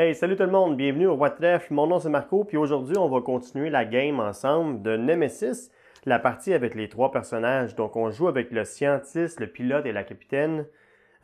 Hey, salut tout le monde, bienvenue au Roi Mon nom c'est Marco, puis aujourd'hui on va continuer la game ensemble de Nemesis, la partie avec les trois personnages. Donc on joue avec le scientiste, le pilote et la capitaine.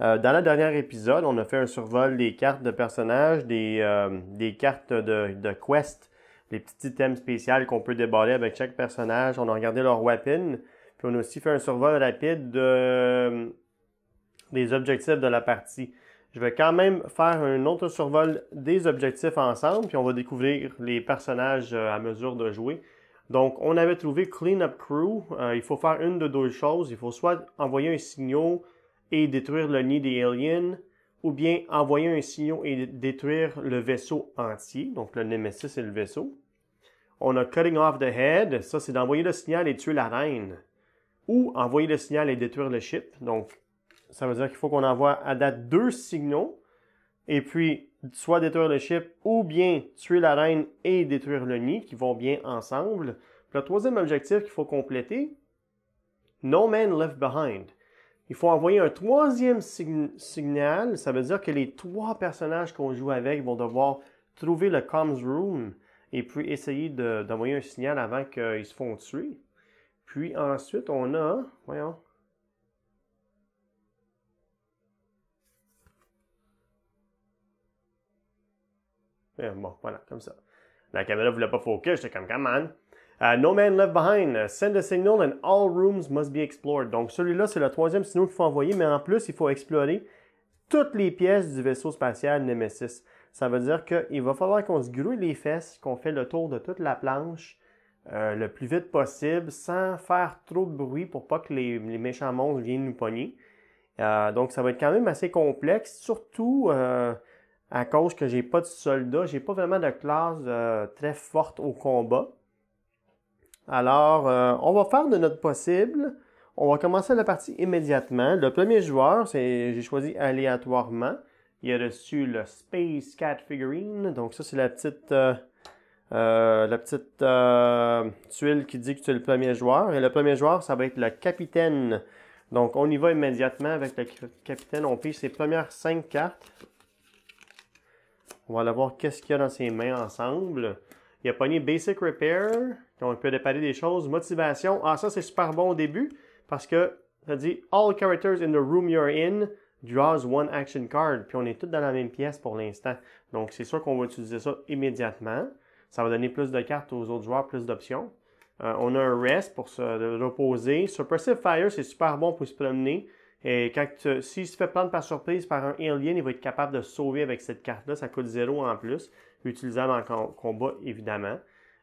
Euh, dans le dernier épisode, on a fait un survol des cartes de personnages, des, euh, cartes de, quest, les petits items spéciaux qu'on peut déballer avec chaque personnage. On a regardé leur weapon, puis on a aussi fait un survol rapide des objectifs de la partie. Je vais quand même faire un autre survol des objectifs ensemble, puis on va découvrir les personnages euh, à mesure de jouer. Donc, on avait trouvé Clean Up Crew. Euh, il faut faire une de deux choses. Il faut soit envoyer un signal et détruire le nid des aliens, ou bien envoyer un signal et détruire le vaisseau entier, donc le Nemesis et le vaisseau. On a Cutting Off the Head. Ça, c'est d'envoyer le signal et tuer la reine. Ou envoyer le signal et détruire le ship. Donc, ça veut dire qu'il faut qu'on envoie à date deux signaux et puis soit détruire le chip ou bien tuer la reine et détruire le nid qui vont bien ensemble. le troisième objectif qu'il faut compléter, No Man Left Behind. Il faut envoyer un troisième signal, ça veut dire que les trois personnages qu'on joue avec vont devoir trouver le comms room et puis essayer d'envoyer un signal avant qu'ils se font tuer. Puis ensuite, on a, voyons, Euh, bon, voilà, comme ça. La caméra voulait pas focus, j'étais comme, come on. Euh, no Man Left Behind, euh, Send a Signal and All Rooms Must Be Explored. Donc celui-là, c'est le troisième signal qu'il faut envoyer, mais en plus, il faut explorer toutes les pièces du vaisseau spatial Nemesis. Ça veut dire qu'il va falloir qu'on se grouille les fesses, qu'on fait le tour de toute la planche le plus vite possible, sans faire trop de bruit pour pas que les, méchants monstres viennent nous pogner. donc ça va être quand même assez complexe, surtout à cause que j'ai pas de soldat, j'ai pas vraiment de classe euh, très forte au combat. Alors, euh, on va faire de notre possible. On va commencer la partie immédiatement. Le premier joueur, c'est j'ai choisi aléatoirement. Il a reçu le Space Cat Figurine. Donc ça, c'est la petite, euh, la petite tuile qui dit que tu es le premier joueur. Et le premier joueur, ça va être le capitaine. Donc on y va immédiatement avec le capitaine. On pige ses premières cinq cartes. On va aller voir qu'est-ce qu'il y a dans ses mains ensemble. Il a pogné Basic Repair, On peut réparer des choses. Motivation, ah ça c'est super bon au début, parce que ça dit « All characters in the room you're in draws one action card ». Puis on est tous dans la même pièce pour l'instant. Donc c'est sûr qu'on va utiliser ça immédiatement. Ça va donner plus de cartes aux autres joueurs, plus d'options. Euh, on a un rest pour se reposer. Suppressive Fire, c'est super bon pour se promener. Et s'il se fait prendre par surprise par un alien, il va être capable de sauver avec cette carte-là. Ça coûte zéro en plus, utilisable en combat, évidemment.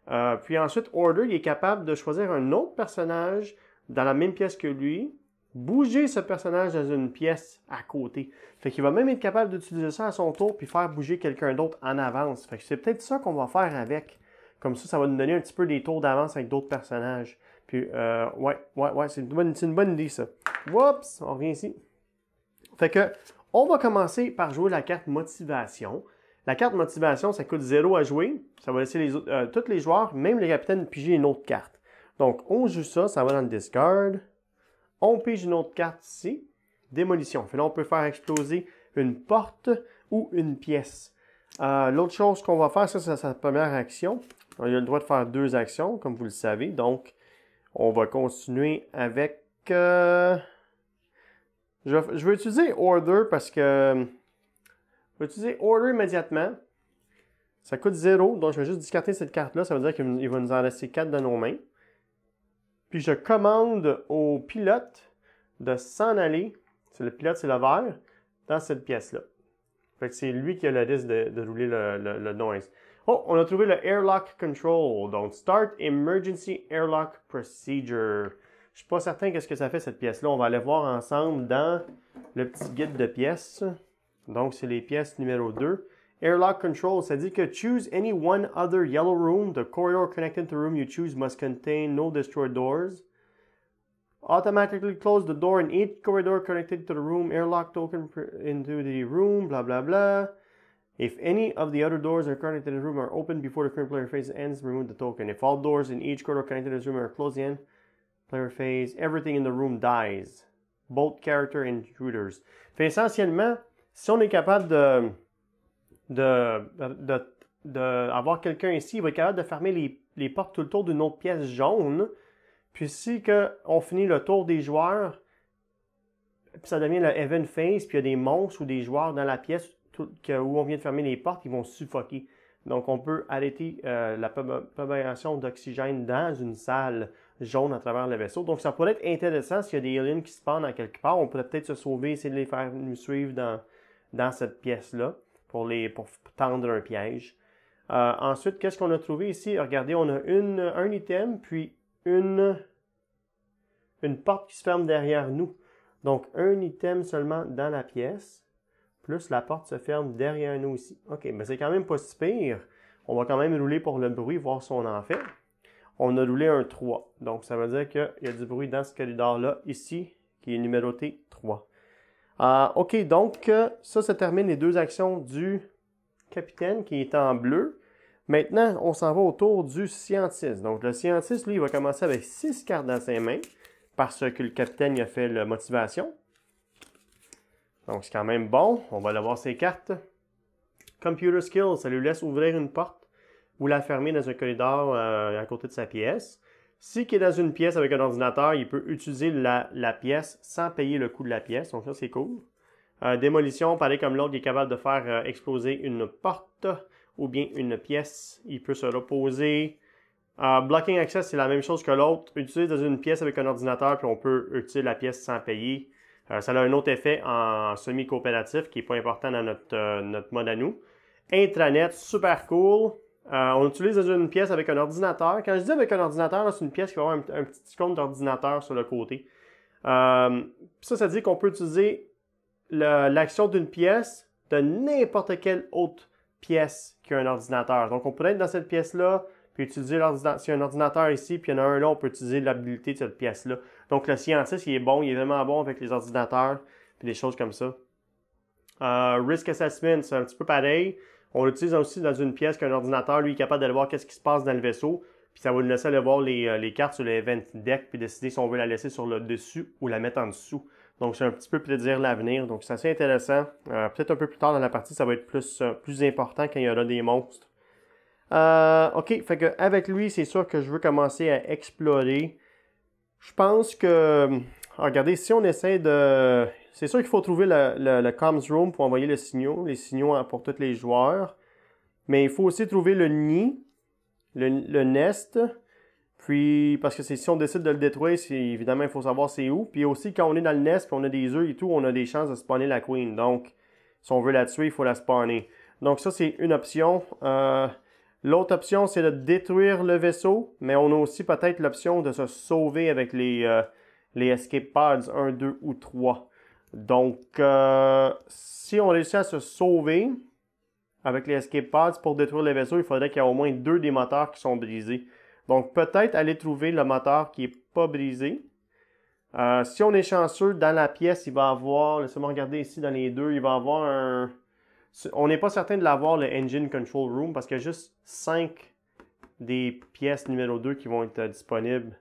Euh, puis ensuite, Order, il est capable de choisir un autre personnage dans la même pièce que lui, bouger ce personnage dans une pièce à côté. Fait qu'il va même être capable d'utiliser ça à son tour, puis faire bouger quelqu'un d'autre en avance. Fait que c'est peut-être ça qu'on va faire avec. Comme ça, ça va nous donner un petit peu des tours d'avance avec d'autres personnages. Puis, euh, ouais, ouais, ouais, c'est une, bonne, une idée, ça. Whoops, on revient ici. Fait que, on va commencer par jouer la carte motivation. La carte motivation, ça coûte zéro à jouer. Ça va laisser les euh, tous les joueurs, même le capitaine, piger une autre carte. Donc, on joue ça, ça va dans le discard. On pige une autre carte ici. Démolition. Fait là, on peut faire exploser une porte ou une pièce. Euh, l'autre chose qu'on va faire, ça, c'est sa première action. On a le droit de faire deux actions, comme vous le savez. Donc, on va continuer avec... Euh, je, vais utiliser order parce que... Je vais utiliser order immédiatement. Ça coûte zéro, donc je vais juste discarter cette carte-là. Ça veut dire qu'il va nous en rester quatre dans nos mains. Puis je commande au pilote de s'en aller. C'est le pilote, c'est le vert, dans cette pièce-là. Fait que c'est lui qui a le risque de, rouler le noise. Oh, on a trouvé le Airlock Control. Donc, Start Emergency Airlock Procedure. Je suis pas certain qu'est-ce que ça fait cette pièce-là. On va aller voir ensemble dans le petit guide de pièces. Donc, c'est les pièces numéro 2. Airlock Control, ça dit que choose any one other yellow room. The corridor connected to the room you choose must contain no destroyed doors. Automatically close the door in each corridor connected to the room. Airlock token into the room, blah blah blah. If any of the other doors are connected to the room are open before the current player phase ends, remove the token. If all doors in each corridor connected to this room are closed in player phase, everything in the room dies. Both character intruders. essentiellement, si on est capable de, de, de, avoir quelqu'un ici, il va être capable de fermer les, les portes tout le tour d'une autre pièce jaune. Puis si que on finit le tour des joueurs, puis ça devient le event phase, puis il y a des monstres ou des joueurs dans la pièce, où on vient de fermer les portes, ils vont suffoquer. Donc, on peut arrêter euh, la propagation d'oxygène dans une salle jaune à travers le vaisseau. Donc, ça pourrait être intéressant s'il y a des aliens qui se pendent à quelque part. On pourrait peut-être se sauver, essayer de les faire nous suivre dans, cette pièce-là pour, pour tendre un piège. Euh, ensuite, qu'est-ce qu'on a trouvé ici? Regardez, on a un item, puis une, une porte qui se ferme derrière nous. Donc, un item seulement dans la pièce plus la porte se ferme derrière nous aussi. OK, mais c'est quand même pas si pire. On va quand même rouler pour le bruit, voir si on en fait. On a roulé un 3. Donc, ça veut dire qu'il y a du bruit dans ce corridor-là, ici, qui est numéroté 3. Euh, OK, donc, euh, ça, ça termine les deux actions du capitaine qui est en bleu. Maintenant, on s'en va autour du scientiste. Donc, le scientiste, lui, il va commencer avec 6 cartes dans ses mains parce que le capitaine a fait la motivation. Donc, c'est quand même bon. On va aller voir ses cartes. Computer Skills, ça lui laisse ouvrir une porte ou la fermer dans un corridor euh, à côté de sa pièce. Si il est dans une pièce avec un ordinateur, il peut utiliser la, pièce sans payer le coût de la pièce. Donc ça, c'est cool. Euh, démolition, pareil comme l'autre, il est capable de faire euh, exploser une porte ou bien une pièce. Il peut se reposer. blocking Access, c'est la même chose que l'autre. Utiliser dans une pièce avec un ordinateur, puis on peut utiliser la pièce sans payer. Euh, ça a un autre effet en semi-coopératif qui n'est pas important dans euh, notre, mode à nous. Intranet, super cool. Euh, on utilise une pièce avec un ordinateur. Quand je dis avec un ordinateur, c'est une pièce qui va avoir un, petit compte d'ordinateur sur le côté. ça, ça dit qu'on peut utiliser l'action d'une pièce de n'importe quelle autre pièce qu'un ordinateur. Donc, on pourrait être dans cette pièce-là, puis utiliser l'ordinateur. y a un ordinateur ici, puis il y en a un là, on peut utiliser l'habilité de cette pièce-là. Donc le scientiste, il est bon, il est vraiment bon avec les ordinateurs, puis des choses comme ça. Euh, risk assessment, c'est un petit peu pareil. On l'utilise aussi dans une pièce qu'un ordinateur, lui, est capable d'aller voir qu'est-ce qui se passe dans le vaisseau. Puis ça va nous laisser aller voir les, euh, les cartes sur le event deck, puis décider si on veut la laisser sur le dessus ou la mettre en dessous. Donc, c'est un petit peu prédire l'avenir. Donc, c'est assez intéressant. Euh, peut-être un peu plus tard dans la partie, ça va être plus, euh, plus important quand il y aura des monstres euh, ok, fait que avec lui, c'est sûr que je veux commencer à explorer. Je pense que, ah, regardez, si on essaie de, c'est sûr qu'il faut trouver le, le, comms room pour envoyer le signaux, les signaux pour tous les joueurs. Mais il faut aussi trouver le nid, le, nest. Puis, parce que si on décide de le détruire, évidemment, il faut savoir c'est où. Puis aussi, quand on est dans le nest, puis on a des œufs et tout, on a des chances de spawner la queen. Donc, si on veut la tuer, il faut la spawner. Donc ça, c'est une option. Euh, L'autre option, c'est de détruire le vaisseau, mais on a aussi peut-être l'option de se sauver avec les, euh, les escape pods 1, 2 ou 3. Donc, euh, si on réussit à se sauver avec les escape pods pour détruire le vaisseau, il faudrait qu'il y ait au moins deux des moteurs qui sont brisés. Donc, peut-être aller trouver le moteur qui n'est pas brisé. Euh, si on est chanceux, dans la pièce, il va avoir, laissez-moi regarder ici dans les deux, il va avoir un, on n'est pas certain de l'avoir, le Engine Control Room, parce qu'il y a juste 5 des pièces numéro 2 qui vont être disponibles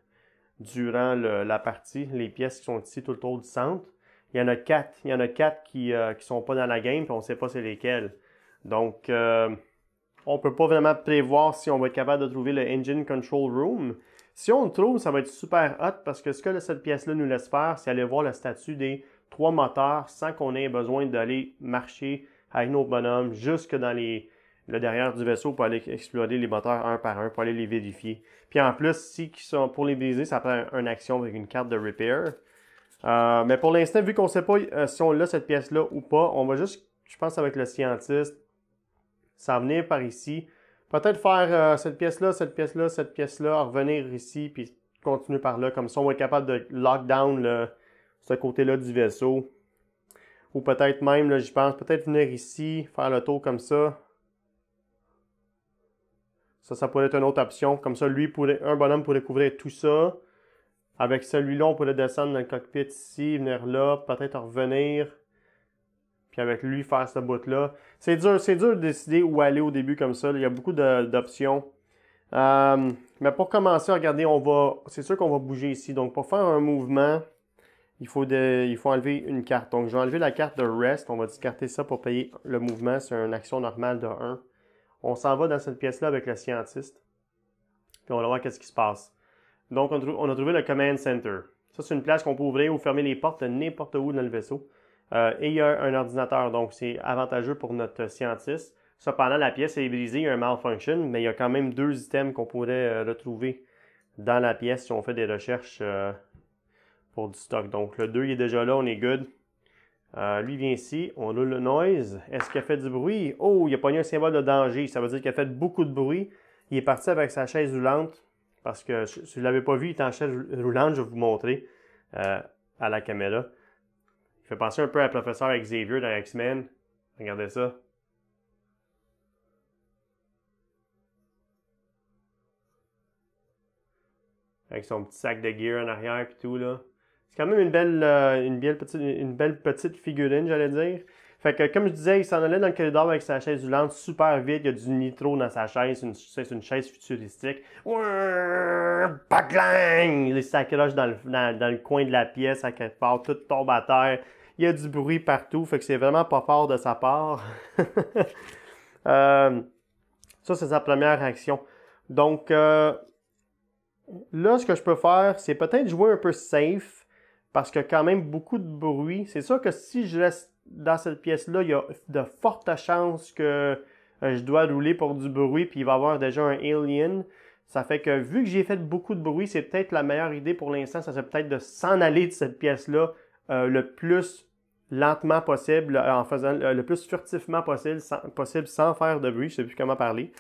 durant la partie. Les pièces qui sont ici tout autour du centre. Il y en a 4. Il y en a qui ne euh, sont pas dans la game, puis on ne sait pas c'est lesquelles. Donc, euh, on ne peut pas vraiment prévoir si on va être capable de trouver le Engine Control Room. Si on le trouve, ça va être super hot parce que ce que cette pièce-là nous laisse faire, c'est aller voir le statut des trois moteurs sans qu'on ait besoin d'aller marcher avec nos bonhommes jusque dans les, le derrière du vaisseau pour aller explorer les moteurs un par un, pour aller les vérifier. Puis en plus, si sont pour les briser, ça prend une action avec une carte de repair. Euh, mais pour l'instant, vu qu'on ne sait pas euh, si on a cette pièce-là ou pas, on va juste, je pense, avec le scientiste, s'en venir par ici. Peut-être faire euh, cette pièce-là, cette pièce-là, cette pièce-là, revenir ici, puis continuer par là. Comme ça, on va être capable de lock down ce côté-là du vaisseau ou peut-être même, j'y pense, peut-être venir ici, faire le tour comme ça. Ça, ça pourrait être une autre option. Comme ça, lui, pourrait, un bonhomme pourrait couvrir tout ça. Avec celui-là, on pourrait descendre dans le cockpit ici, venir là, peut-être revenir. Puis avec lui, faire ce bout-là. C'est dur, c'est dur de décider où aller au début comme ça. Il y a beaucoup d'options. Euh, mais pour commencer, regardez, on va, c'est sûr qu'on va bouger ici. Donc, pour faire un mouvement, il faut, de, il faut enlever une carte. Donc, je vais enlever la carte de rest. On va discarter ça pour payer le mouvement. C'est une action normale de 1. On s'en va dans cette pièce-là avec le scientiste. Puis on va voir qu'est-ce qui se passe. Donc, on, a trouvé le command center. Ça, c'est une place qu'on peut ouvrir ou fermer les portes n'importe où dans le vaisseau. Euh, et il y a un ordinateur, donc c'est avantageux pour notre scientiste. Cependant, la pièce est brisée, il y a un malfunction, mais il y a quand même deux items qu'on pourrait euh, retrouver dans la pièce si on fait des recherches euh, du stock. Donc le 2 il est déjà là, on est good. Euh, lui vient ici, on roule le noise. Est-ce qu'il a fait du bruit? Oh, il a pogné un symbole de danger. Ça veut dire qu'il a fait beaucoup de bruit. Il est parti avec sa chaise roulante. Parce que si vous ne l'avez pas vu, il est en chaise roulante, je vais vous montrer euh, à la caméra. Il fait penser un peu à le professeur Xavier dans X-Men. Regardez ça. Avec son petit sac de gear en arrière et tout là. C'est quand même une belle, euh, une belle, petite, une belle petite figurine, j'allais dire. Fait que, comme je disais, il s'en allait dans le corridor avec sa chaise du lance super vite. Il y a du nitro dans sa chaise. C'est une, chaise futuristique. Il s'accroche dans le, coin de la pièce à quelque part. Tout tombe à terre. Il y a du bruit partout. Fait que c'est vraiment pas fort de sa part. Euh, ça, c'est sa première action. Donc, euh, là, ce que je peux faire, c'est peut-être jouer un peu safe parce que quand même beaucoup de bruit. C'est sûr que si je reste dans cette pièce-là, il y a de fortes chances que euh, je dois rouler pour du bruit, puis il va y avoir déjà un alien. Ça fait que vu que j'ai fait beaucoup de bruit, c'est peut-être la meilleure idée pour l'instant, ça serait peut-être de s'en aller de cette pièce-là euh, le plus lentement possible, euh, en faisant le plus furtivement possible sans, possible, sans faire de bruit. Je sais plus comment parler.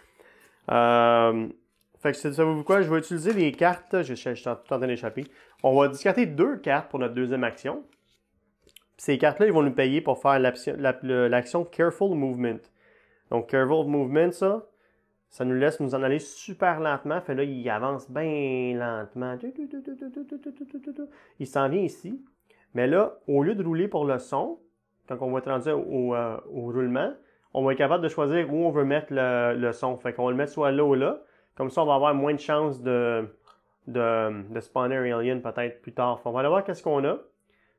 Fait que ça vous quoi? Je vais utiliser les cartes. Je, tout suis en train d'échapper. On va discarter deux cartes pour notre deuxième action. Ces cartes-là, ils vont nous payer pour faire l'action Careful Movement. Donc, Careful Movement, ça, ça nous laisse nous en aller super lentement. Fait là, il avance bien lentement. Il s'en vient ici. Mais là, au lieu de rouler pour le son, quand on va être rendu euh, au, roulement, on va être capable de choisir où on veut mettre le, le son. Fait qu'on va le mettre soit là ou là. Comme ça, on va avoir moins de chances de, de, de spawner alien peut-être plus tard. on va aller voir qu'est-ce qu'on a.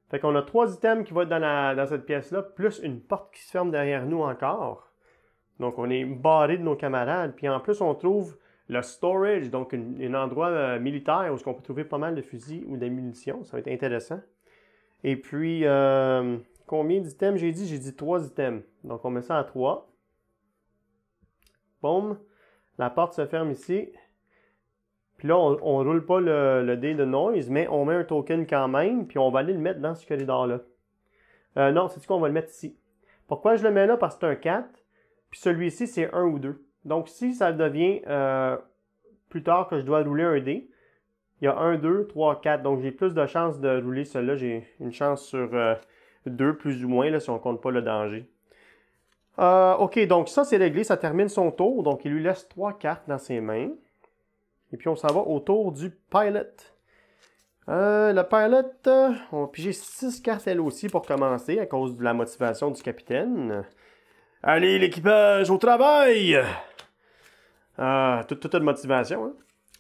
Fait qu'on a trois items qui vont être dans, dans cette pièce-là, plus une porte qui se ferme derrière nous encore. Donc, on est barré de nos camarades. Puis en plus, on trouve le storage, donc un endroit euh, militaire où on peut trouver pas mal de fusils ou des munitions. Ça va être intéressant. Et puis, euh, combien d'items j'ai dit? J'ai dit trois items. Donc, on met ça à trois. Boom. La porte se ferme ici. Puis là, on ne roule pas le, dé de noise, mais on met un token quand même, puis on va aller le mettre dans ce corridor-là. Euh, non, c'est ce qu'on va le mettre ici. Pourquoi je le mets là? Parce que c'est un 4, puis celui-ci, c'est 1 ou 2. Donc, si ça devient euh, plus tard que je dois rouler un dé, il y a 1, 2, 3, 4. Donc, j'ai plus de chances de rouler celui-là. J'ai une chance sur 2, euh, plus ou moins, là, si on ne compte pas le danger. Euh, OK, donc ça, c'est réglé. Ça termine son tour. Donc, il lui laisse trois cartes dans ses mains. Et puis, on s'en va au tour du pilot. Euh, le pilot, euh, on va piger six cartes elle aussi pour commencer à cause de la motivation du capitaine. Allez, l'équipage, au travail! toute, euh, toute, motivation. Hein.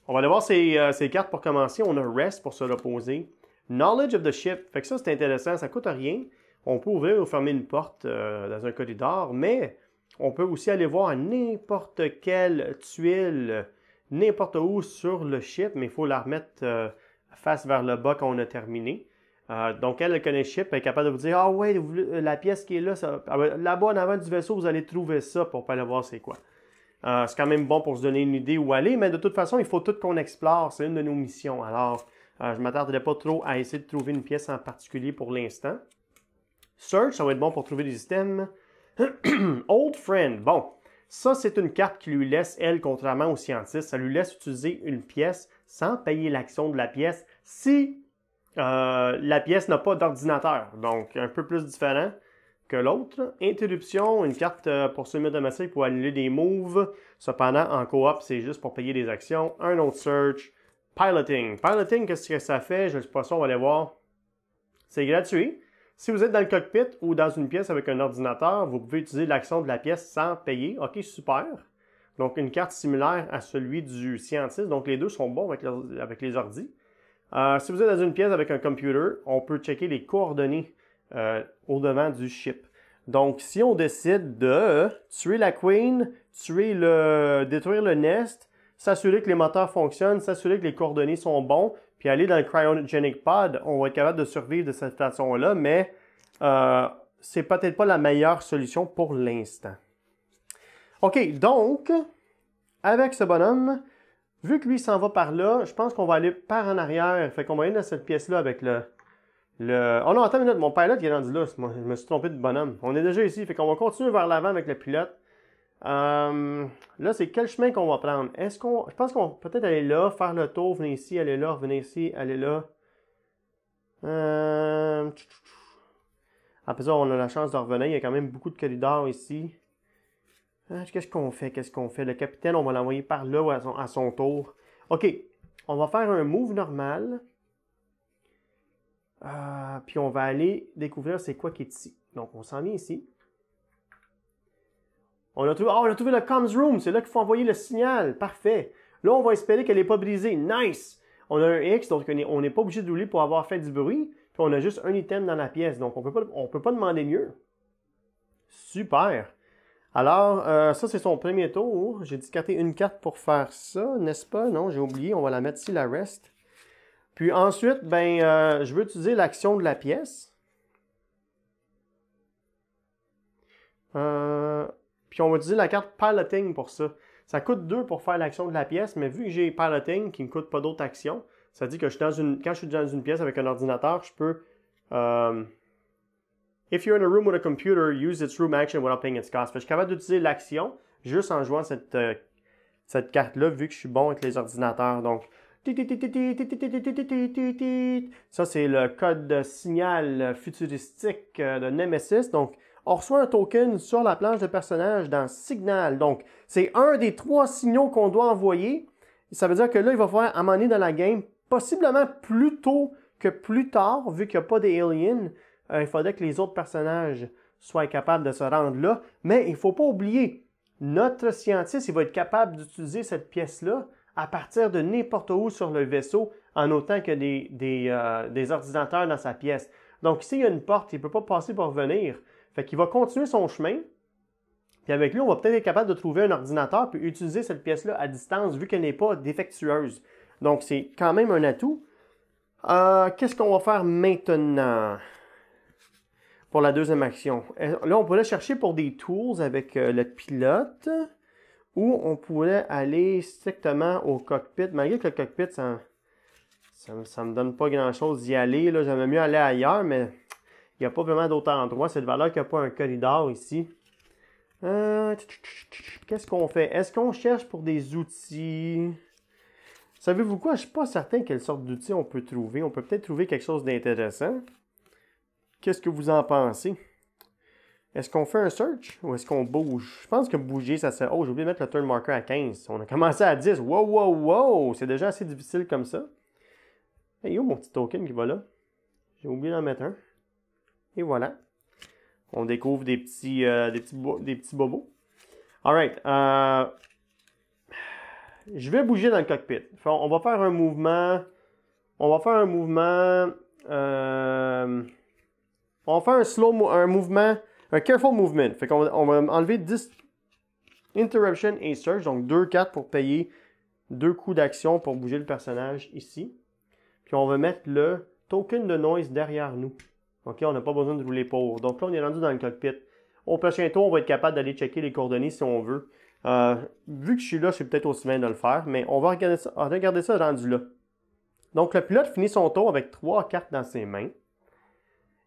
On va aller voir ces, cartes pour commencer. On a Rest pour se reposer. Knowledge of the ship. Fait que ça, c'est intéressant. Ça coûte rien. On peut ouvrir ou fermer une porte euh, dans un corridor, mais on peut aussi aller voir n'importe quelle tuile, n'importe où sur le ship, mais il faut la remettre euh, face vers le bas quand on a terminé. Euh, donc, elle, connaît le ship, elle est capable de vous dire, ah ouais, la pièce qui est là, là-bas ah en avant du vaisseau, vous allez trouver ça pour pas aller voir c'est quoi. c'est quand même bon pour se donner une idée où aller, mais de toute façon, il faut tout qu'on explore. C'est une de nos missions. Alors, je ne m'attarderai pas trop à essayer de trouver une pièce en particulier pour l'instant. Search, ça va être bon pour trouver des systèmes. « Old Friend, bon, ça c'est une carte qui lui laisse, elle, contrairement aux scientistes, ça lui laisse utiliser une pièce sans payer l'action de la pièce si euh, la pièce n'a pas d'ordinateur. Donc, un peu plus différent que l'autre. Interruption, une carte euh, pour se de domestique pour annuler des moves. Cependant, en coop, c'est juste pour payer des actions. Un autre search. Piloting. Piloting, qu'est-ce que ça fait? Je ne sais pas ça, on va aller voir. C'est gratuit. Si vous êtes dans le cockpit ou dans une pièce avec un ordinateur, vous pouvez utiliser l'action de la pièce sans payer. OK, super. Donc, une carte similaire à celui du scientiste. Donc, les deux sont bons avec, les ordis. Euh, si vous êtes dans une pièce avec un computer, on peut checker les coordonnées euh, au devant du ship. Donc, si on décide de tuer la queen, tuer le, détruire le nest, s'assurer que les moteurs fonctionnent, s'assurer que les coordonnées sont bons, puis aller dans le cryogenic pod, on va être capable de survivre de cette façon-là, mais euh, c'est peut-être pas la meilleure solution pour l'instant. OK, donc, avec ce bonhomme, vu que lui s'en va par là, je pense qu'on va aller par en arrière. Fait qu'on va aller dans cette pièce-là avec le, le... Oh non, attends une minute, mon pilote il est rendu là. Je me suis trompé de bonhomme. On est déjà ici, fait qu'on va continuer vers l'avant avec le pilote. Euh, là, c'est quel chemin qu'on va prendre? Est-ce qu'on. Je pense qu'on va peut-être aller là, faire le tour, venir ici, aller là, revenir ici, aller là. Euh... Après ça, on a la chance de revenir. Il y a quand même beaucoup de corridors ici. Euh, qu'est-ce qu'on fait? Qu'est-ce qu'on fait? Le capitaine, on va l'envoyer par là à son, à son tour. OK. On va faire un move normal. Euh, puis on va aller découvrir c'est quoi qui est ici. Donc on s'en vient ici. On a trouvé, ah, on a trouvé le comms room, c'est là qu'il faut envoyer le signal. Parfait. Là, on va espérer qu'elle n'est pas brisée. Nice! On a un X, donc on n'est pas obligé de rouler pour avoir fait du bruit. Puis on a juste un item dans la pièce, donc on ne peut pas demander mieux. Super! Alors, euh, ça, c'est son premier tour. J'ai discarté une carte pour faire ça, n'est-ce pas? Non, j'ai oublié. On va la mettre ici, la reste. Puis ensuite, ben, euh, je veux utiliser l'action de la pièce. Euh, puis on va utiliser la carte piloting pour ça. Ça coûte 2 pour faire l'action de la pièce, mais vu que j'ai piloting qui ne coûte pas d'autres actions, ça dit que je dans une, quand je suis dans une pièce avec un ordinateur, je peux. If you're in a room with a computer, use its room action without paying its cost. je suis capable d'utiliser l'action juste en jouant cette, cette carte-là, vu que je suis bon avec les ordinateurs. Donc, ça, c'est le code signal futuristique de Nemesis. Donc, on reçoit un token sur la planche de personnage dans Signal. Donc, c'est un des trois signaux qu'on doit envoyer. Ça veut dire que là, il va falloir amener dans la game, possiblement plus tôt que plus tard, vu qu'il n'y a pas des euh, il faudrait que les autres personnages soient capables de se rendre là. Mais il ne faut pas oublier, notre scientiste, il va être capable d'utiliser cette pièce-là à partir de n'importe où sur le vaisseau, en autant que des, des, euh, ordinateurs dans sa pièce. Donc, s'il y a une porte, il ne peut pas passer pour venir. Fait qu'il va continuer son chemin. Puis avec lui, on va peut-être être capable de trouver un ordinateur puis utiliser cette pièce-là à distance vu qu'elle n'est pas défectueuse. Donc c'est quand même un atout. Euh, qu'est-ce qu'on va faire maintenant pour la deuxième action? Euh, là, on pourrait chercher pour des tools avec euh, le pilote ou on pourrait aller strictement au cockpit. Malgré que le cockpit, ça, ne me donne pas grand-chose d'y aller. J'aimerais mieux aller ailleurs, mais il n'y a pas vraiment d'autre endroit C'est de valeur qu'il n'y a pas un corridor ici. Euh, Qu'est-ce qu'on fait? Est-ce qu'on cherche pour des outils? Savez-vous quoi? Je ne suis pas certain quelle sorte d'outils on peut trouver. On peut peut-être trouver quelque chose d'intéressant. Qu'est-ce que vous en pensez? Est-ce qu'on fait un search ou est-ce qu'on bouge? Je pense que bouger, ça sert. Oh, j'ai oublié de mettre le turn marker à 15. On a commencé à 10. Wow, wow, wow! C'est déjà assez difficile comme ça. Hey, yo, mon petit token qui va là. J'ai oublié d'en mettre un. Et voilà. On découvre des petits, euh, des petits, des petits bobos. Alright. Euh, je vais bouger dans le cockpit. On va faire un mouvement. On va faire un mouvement. Euh, on va faire un slow, un mouvement, un careful movement. Fait qu'on on va enlever 10 interruption et search, donc 2-4 pour payer deux coups d'action pour bouger le personnage ici. Puis on va mettre le token de noise derrière nous. OK, on n'a pas besoin de rouler pour. Donc là, on est rendu dans le cockpit. Au prochain tour, on va être capable d'aller checker les coordonnées si on veut. Euh, vu que je suis là, je suis peut-être aussi bien de le faire, mais on va regarder ça, regarder ça rendu là. Donc le pilote finit son tour avec trois cartes dans ses mains.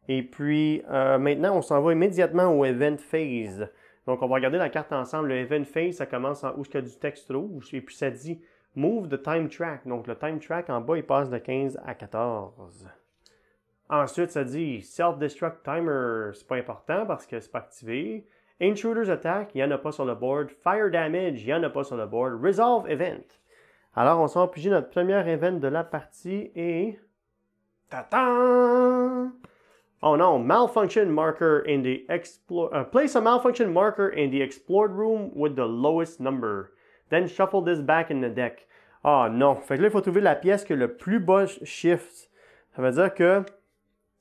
Et puis euh, maintenant, on s'en va immédiatement au Event Phase. Donc on va regarder la carte ensemble. Le Event Phase, ça commence en où il y a du texte rouge. Et puis ça dit Move the Time Track. Donc le Time Track en bas, il passe de 15 à 14. Ensuite, ça dit Self-Destruct Timer, c'est pas important parce que c'est pas activé. Intruders Attack, il y en a pas sur le board. Fire Damage, il en a pas sur le board. Resolve Event. Alors, on s'en pigé notre premier event de la partie et. ta Oh non, malfunction marker in the explore. Euh, place a malfunction marker in the explored room with the lowest number. Then shuffle this back in the deck. Ah oh non, fait que là, il faut trouver la pièce qui a le plus bas shift. Ça veut dire que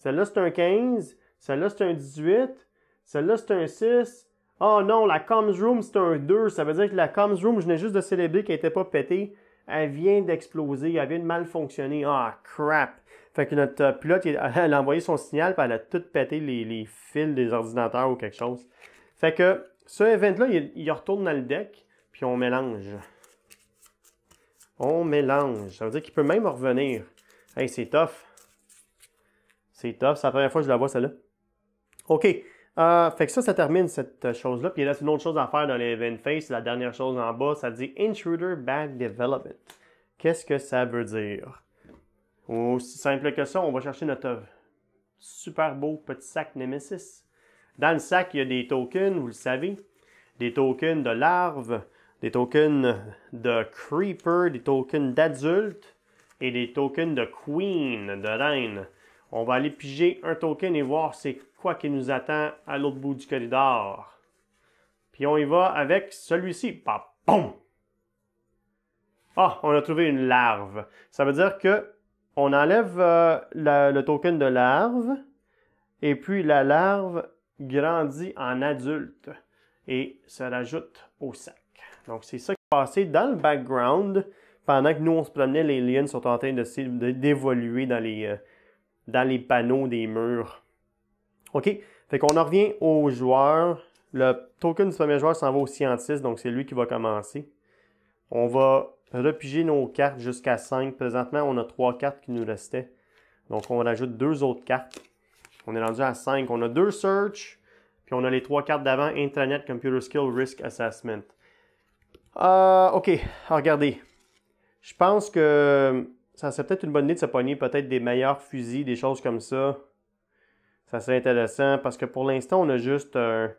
celle-là, c'est un 15. Celle-là, c'est un 18. Celle-là, c'est un 6. Oh ah, non, la comms room, c'est un 2. Ça veut dire que la comms room, je venais juste de célébrer qu'elle n'était pas pétée. Elle vient d'exploser. Elle vient de mal fonctionner. Ah, crap. Fait que notre euh, pilote, elle a envoyé son signal, puis elle a tout pété les, fils des ordinateurs ou quelque chose. Fait que ce event-là, il, il, retourne dans le deck, puis on mélange. On mélange. Ça veut dire qu'il peut même revenir. Hey, c'est tough. C'est tough. C'est la première fois que je la vois, celle-là. OK. Euh, fait que ça, ça termine cette euh, chose-là. Puis il reste une autre chose à faire dans l'Event face. La dernière chose en bas, ça dit Intruder Bag Development. Qu'est-ce que ça veut dire? Aussi simple que ça, on va chercher notre super beau petit sac Nemesis. Dans le sac, il y a des tokens, vous le savez. Des tokens de larves, des tokens de creeper, des tokens d'adultes et des tokens de queen, de reine. On va aller piger un token et voir c'est quoi qui nous attend à l'autre bout du corridor. Puis on y va avec celui-ci. Pam, Ah, on a trouvé une larve. Ça veut dire que on enlève euh, le token de larve et puis la larve grandit en adulte et se rajoute au sac. Donc c'est ça qui est passé dans le background pendant que nous on se promenait, les liens sont en train d'évoluer de, dans les euh, dans les panneaux des murs. OK? Fait qu'on en revient aux joueurs. Le token du premier joueur s'en va au scientiste, donc c'est lui qui va commencer. On va repiger nos cartes jusqu'à 5. Présentement, on a 3 cartes qui nous restaient. Donc, on rajoute deux autres cartes. On est rendu à 5. On a deux search, puis on a les trois cartes d'avant, Intranet, Computer Skill, Risk Assessment. Euh, OK, regardez. Je pense que ça serait peut-être une bonne idée de se pogner peut-être des meilleurs fusils, des choses comme ça. Ça serait intéressant parce que pour l'instant, on a juste un,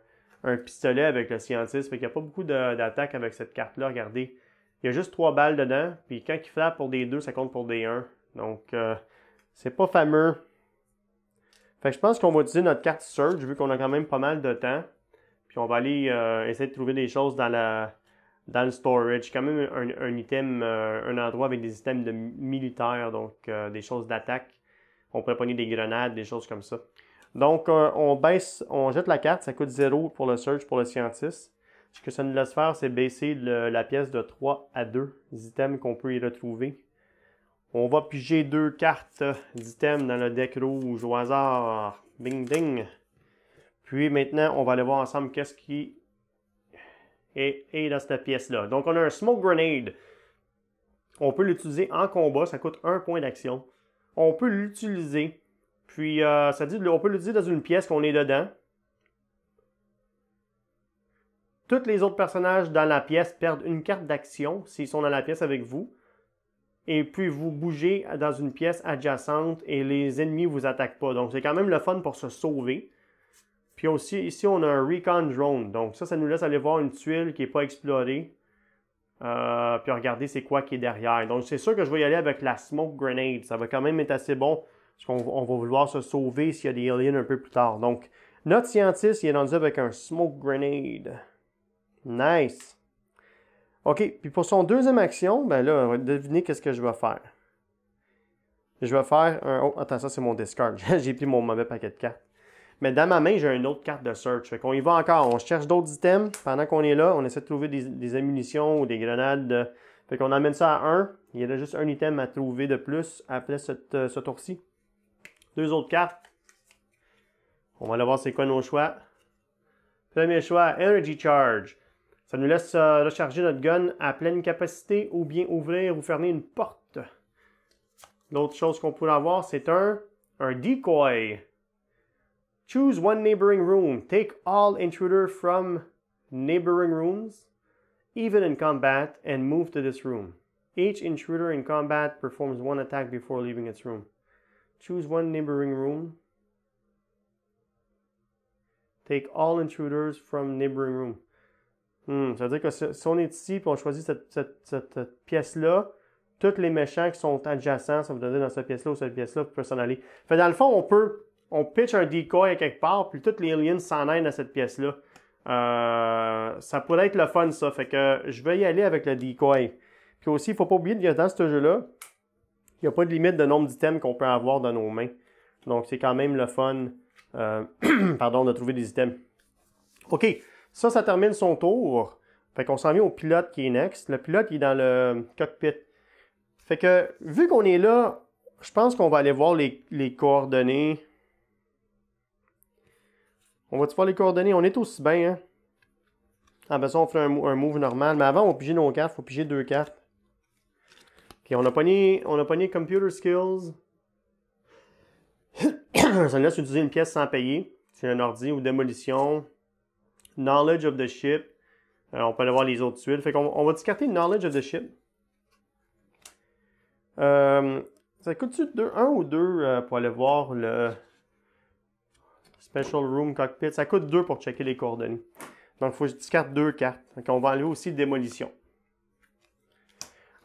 pistolet avec le scientiste. Fait qu'il n'y a pas beaucoup d'attaques avec cette carte-là. Regardez. Il y a juste trois balles dedans. Puis quand il frappe pour des deux, ça compte pour des 1. Donc, euh, c'est pas fameux. Fait que je pense qu'on va utiliser notre carte Surge vu qu'on a quand même pas mal de temps. Puis on va aller euh, essayer de trouver des choses dans la, dans le storage. Quand même un, item, euh, un endroit avec des items de militaires, donc euh, des choses d'attaque. On pourrait pogner des grenades, des choses comme ça. Donc, euh, on baisse, on jette la carte, ça coûte 0 pour le search pour le scientiste. Ce que ça nous laisse faire, c'est baisser la pièce de 3 à 2, items qu'on peut y retrouver. On va piger deux cartes d'items dans le deck rouge au hasard. Bing, ding. Puis maintenant, on va aller voir ensemble qu'est-ce qui et dans cette pièce-là. Donc, on a un smoke grenade. On peut l'utiliser en combat, ça coûte un point d'action. On peut l'utiliser, puis euh, ça dit, on peut l'utiliser dans une pièce qu'on est dedans. Tous les autres personnages dans la pièce perdent une carte d'action s'ils sont dans la pièce avec vous. Et puis vous bougez dans une pièce adjacente et les ennemis vous attaquent pas. Donc c'est quand même le fun pour se sauver. Puis aussi, ici, on a un Recon Drone. Donc ça, ça nous laisse aller voir une tuile qui n'est pas explorée. Euh, puis regarder c'est quoi qui est derrière. Donc c'est sûr que je vais y aller avec la Smoke Grenade. Ça va quand même être assez bon. Parce qu'on va vouloir se sauver s'il y a des aliens un peu plus tard. Donc, notre scientiste, il est rendu avec un Smoke Grenade. Nice. OK, puis pour son deuxième action, ben là, on va deviner qu'est-ce que je vais faire. Je vais faire un... Oh, attends, ça c'est mon discard. J'ai pris mon mauvais paquet de cartes. Mais dans ma main, j'ai une autre carte de search. Fait qu'on y va encore. On cherche d'autres items. Pendant qu'on est là, on essaie de trouver des, des ammunitions ou des grenades. Fait qu'on amène ça à 1. Il y a juste un item à trouver de plus après euh, ce tour-ci. Deux autres cartes. On va aller voir c'est quoi nos choix. Premier choix, Energy Charge. Ça nous laisse euh, recharger notre gun à pleine capacité ou bien ouvrir ou fermer une porte. L'autre chose qu'on pourrait avoir, c'est un, un decoy. Choose one neighboring room. Take all intruders from neighboring rooms, even in combat, and move to this room. Each intruder in combat performs one attack before leaving its room. Choose one neighboring room. Take all intruders from neighboring room. Hmm, ça veut dire que si on est ici et on choisit cette, pièce-là, tous les méchants qui sont adjacents, ça veut dire dans cette pièce-là ou cette pièce-là, peuvent s'en aller. Fait dans le fond, on peut on pitch un decoy quelque part, puis toutes les aliens s'en aident à cette pièce-là. Euh, ça pourrait être le fun, ça. Fait que je vais y aller avec le decoy. Puis aussi, il faut pas oublier que dans ce jeu-là, il n'y a pas de limite de nombre d'items qu'on peut avoir dans nos mains. Donc, c'est quand même le fun euh, pardon, de trouver des items. OK, ça, ça termine son tour. Fait qu'on s'en vient au pilote qui est next. Le pilote, il est dans le cockpit. Fait que, vu qu'on est là, je pense qu'on va aller voir les coordonnées on va-tu voir les coordonnées? On est aussi bien, hein? Ah ben ça, on fait un, move normal. Mais avant, on pigeait nos cartes. Faut piger deux cartes. Ok, on a pogné, on a pogné Computer Skills. ça nous laisse utiliser une pièce sans payer. C'est un ordi ou démolition. Knowledge of the ship. Euh, on peut aller voir les autres tuiles. Fait qu'on on va discarter Knowledge of the ship. Euh, ça coûte-tu 1 ou 2 euh, pour aller voir le, Special Room Cockpit. Ça coûte 2 pour checker les coordonnées. Donc, il faut que je discarte deux cartes. Donc, on va aller aussi démolition.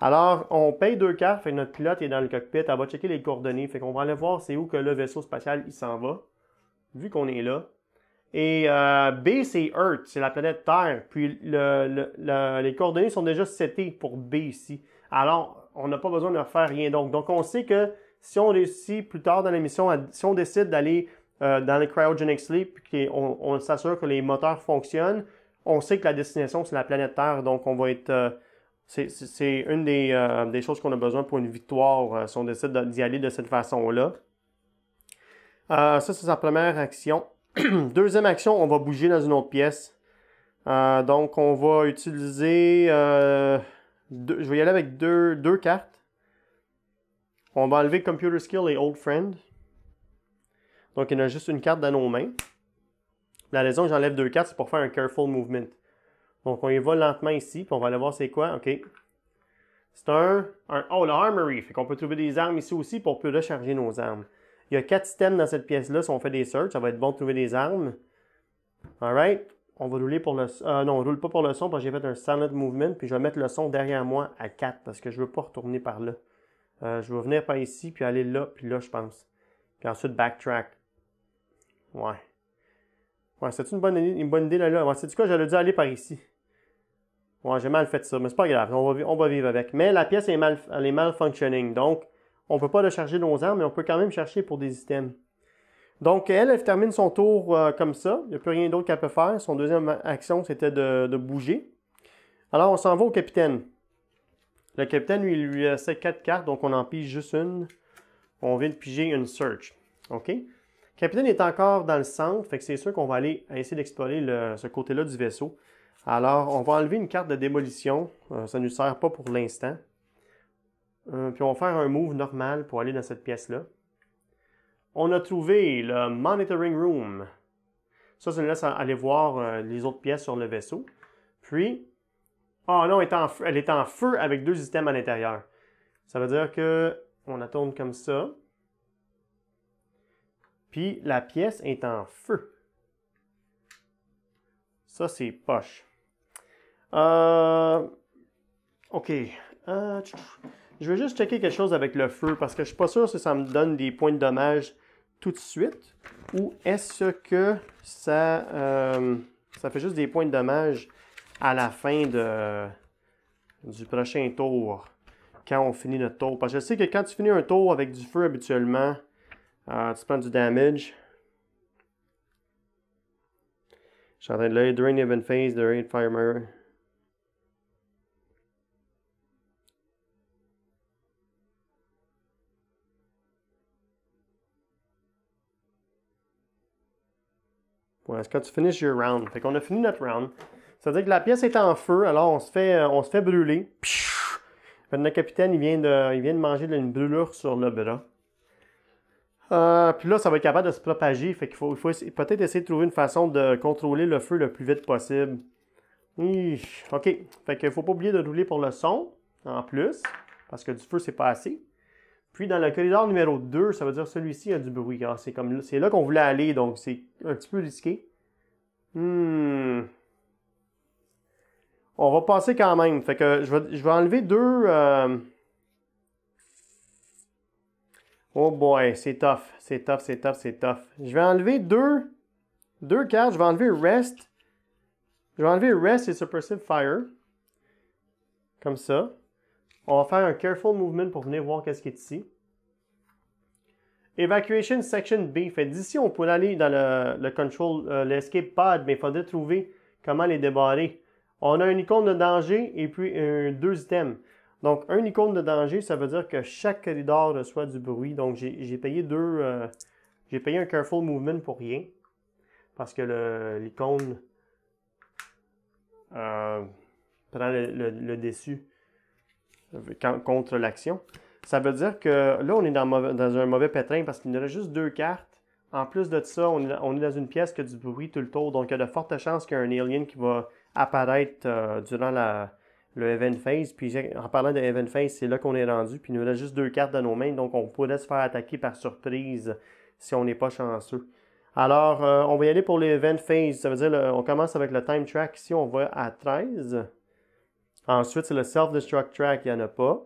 Alors, on paye deux cartes, fait notre pilote est dans le cockpit, elle va checker les coordonnées, fait qu'on va aller voir c'est où que le vaisseau spatial il s'en va, vu qu'on est là. Et euh, B, c'est Earth, c'est la planète Terre. Puis les coordonnées sont déjà setées pour B ici. Alors, on n'a pas besoin de faire rien donc. Donc, on sait que si on réussit plus tard dans la mission, si on décide d'aller euh, dans le cryogenic sleep, on, s'assure que les moteurs fonctionnent, on sait que la destination, c'est la planète Terre, donc on va être... Euh, c'est une euh, des, choses qu'on a besoin pour une victoire si on décide d'y aller de cette façon-là. ça, c'est sa première action. Deuxième action, on va bouger dans une autre pièce. donc, on va utiliser... je vais y aller avec deux cartes. On va enlever Computer Skill et Old Friend. Donc, il y a juste une carte dans nos mains. La raison que j'enlève deux cartes, c'est pour faire un careful movement. Donc, on y va lentement ici, puis on va aller voir c'est quoi. OK. C'est un, un, Oh, le Armory. Fait qu'on peut trouver des armes ici aussi, pour on recharger nos armes. Il y a quatre stems dans cette pièce-là. Si on fait des searches, ça va être bon de trouver des armes. Alright. On va rouler pour le... Euh, non, on ne roule pas pour le son parce que j'ai fait un silent movement. Puis je vais mettre le son derrière moi à 4 parce que je ne veux pas retourner par là. Euh, je vais venir par ici, puis aller là, puis là, je pense. Puis ensuite, backtrack. Ouais. Ouais, c'est une bonne, une bonne idée, là, là. Ouais, c'est quoi, j'allais dû aller par ici. Ouais, j'ai mal fait ça, mais c'est pas grave, on va, on va vivre avec. Mais la pièce est mal, elle est mal functioning, donc on peut pas charger nos armes, mais on peut quand même chercher pour des items. Donc, elle, elle termine son tour euh, comme ça. Il n'y a plus rien d'autre qu'elle peut faire. Son deuxième action, c'était de, bouger. Alors, on s'en va au capitaine. Le capitaine, lui, lui ses quatre cartes, donc on en pige juste une. On vient de piger une search. OK? Capitaine est encore dans le centre, fait que c'est sûr qu'on va aller essayer d'explorer ce côté-là du vaisseau. Alors, on va enlever une carte de démolition. Euh, ça ne nous sert pas pour l'instant. Euh, puis on va faire un move normal pour aller dans cette pièce-là. On a trouvé le Monitoring Room. Ça, ça nous laisse aller voir euh, les autres pièces sur le vaisseau. Puis, ah oh non, elle est, en feu, elle est en feu avec deux systèmes à l'intérieur. Ça veut dire que on la tourne comme ça. Puis la pièce est en feu. Ça, c'est poche. Euh, OK. Euh, je vais juste checker quelque chose avec le feu parce que je ne suis pas sûr si ça me donne des points de dommage tout de suite ou est-ce que ça, euh, ça fait juste des points de dommage à la fin de, du prochain tour quand on finit notre tour. Parce que je sais que quand tu finis un tour avec du feu habituellement, ah, tu prends du damage. Je suis en train de Drain Even Phase, de Raid mirror. mirror. c'est quand tu finis your round. Fait qu'on a fini notre round. C'est-à-dire que la pièce est en feu, alors on se fait, euh, on se fait brûler. notre capitaine, il vient, de, il vient de manger une brûlure sur le bras. Euh, puis là, ça va être capable de se propager. Fait qu'il faut, peut-être essayer de trouver une façon de contrôler le feu le plus vite possible. oui OK. Fait qu'il faut pas oublier de rouler pour le son, en plus, parce que du feu, c'est pas assez. Puis dans le corridor numéro 2, ça veut dire celui-ci a du bruit. c'est comme c'est là, qu'on voulait aller, donc c'est un petit peu risqué. Hmm. On va passer quand même. Fait que je vais, enlever deux. Oh boy, c'est tough, c'est tough, c'est tough, c'est tough. Je vais enlever deux, deux cartes. Je vais enlever Rest. Je vais enlever Rest et Suppressive Fire. Comme ça. On va faire un careful movement pour venir voir qu'est-ce qui est ici. Evacuation Section B. Fait d'ici, on pourrait aller dans le, le control, euh, l'escape pod, mais il faudrait trouver comment les débarrer. On a une icône de danger et puis deux items. Donc, un icône de danger, ça veut dire que chaque corridor reçoit du bruit. Donc, j'ai payé deux. Euh, j'ai payé un Careful Movement pour rien. Parce que l'icône euh, prend le, le, dessus euh, contre l'action. Ça veut dire que là, on est dans, un mauvais pétrin parce qu'il y aurait juste deux cartes. En plus de ça, on est, dans une pièce qui a du bruit tout le tour. Donc, il y a de fortes chances qu'il y ait un alien qui va apparaître durant la, le Event Phase. Puis en parlant de Event Phase, c'est là qu'on est rendu. Puis il nous reste juste deux cartes dans nos mains, donc on pourrait se faire attaquer par surprise si on n'est pas chanceux. Alors, euh, on va y aller pour les Event Phase. Ça veut dire, qu'on on commence avec le Time Track. Ici, on va à 13. Ensuite, c'est le Self-Destruct Track, il n'y en a pas.